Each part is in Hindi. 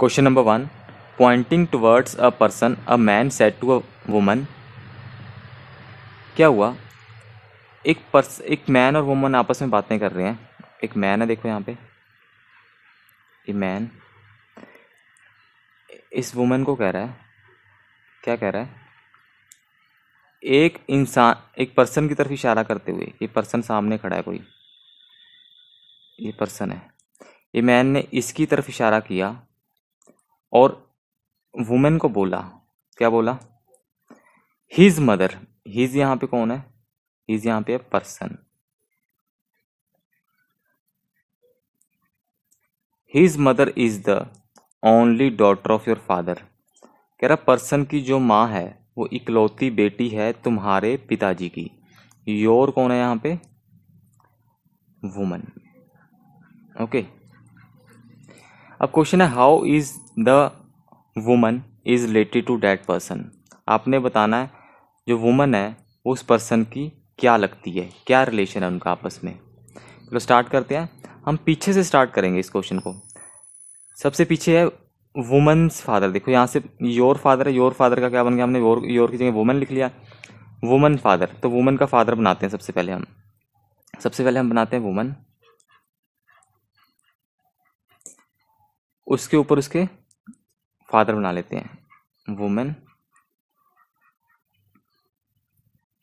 Question number one pointing towards a person a man said to a woman क्या हुआ एक पर्स एक मैन और वुमन आपस में बातें कर रहे हैं एक मैन है देखो यहाँ पे ये मैन इस वुमन को कह रहा है क्या कह रहा है एक इंसान एक पर्सन की तरफ इशारा करते हुए ये पर्सन सामने खड़ा है कोई ये पर्सन है ये मैन ने इसकी तरफ इशारा किया और वुमेन को बोला क्या बोला हिज मदर हिज यहां पे कौन है हीज यहां पे person his mother is the only daughter of your father कह रहा पर्सन की जो माँ है वो इकलौती बेटी है तुम्हारे पिताजी की योर कौन है यहाँ पे वुमन ओके okay. अब क्वेश्चन है how is the woman is related to that person आपने बताना है जो वुमन है उस पर्सन की क्या लगती है क्या रिलेशन है उनका आपस में चलो स्टार्ट करते हैं हम पीछे से स्टार्ट करेंगे इस क्वेश्चन को सबसे पीछे है वुमेंस फादर देखो यहाँ से योर फादर है योर फादर का क्या बन गया हमने योर योर की जगह वुमेन लिख लिया वुमेन फादर तो वुमेन का फादर बनाते हैं सबसे पहले हम सबसे पहले हम बनाते हैं वुमेन उसके ऊपर उसके फादर बना लेते हैं वुमेन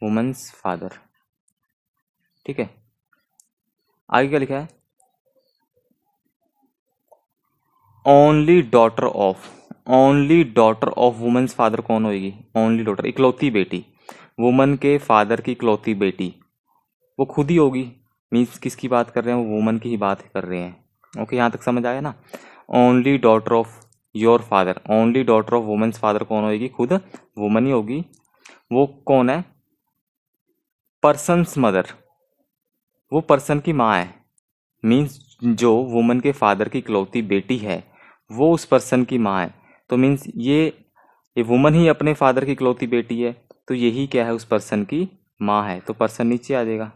वुमेन्स फादर ठीक है आगे क्या लिखा है only daughter of only daughter of women's father कौन होगी ओनली डॉटर इकलौती बेटी वुमन के फादर की इकलौती बेटी वो खुद ही होगी मीन्स किसकी बात कर रहे हैं वो वुमन की ही बात कर रहे हैं ओके यहाँ तक समझ आया ना only daughter of your father only daughter of women's father कौन होगी खुद वुमन ही होगी वो कौन है पर्सनस मदर वो पर्सन की माँ है मीन्स जो वुमन के फादर की इकलौती बेटी है वो उस पर्सन की माँ है तो मीन्स ये ये वुमन ही अपने फादर की इकलौती बेटी है तो यही क्या है उस पर्सन की माँ है तो पर्सन नीचे आ जाएगा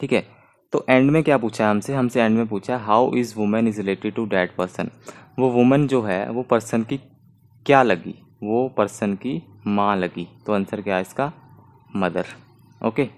ठीक है तो एंड में क्या पूछा हमसे हमसे एंड में पूछा how is women is related to that person वो वुमेन जो है वो पर्सन की क्या लगी वो पर्सन की माँ लगी तो आंसर क्या है इसका मदर ओके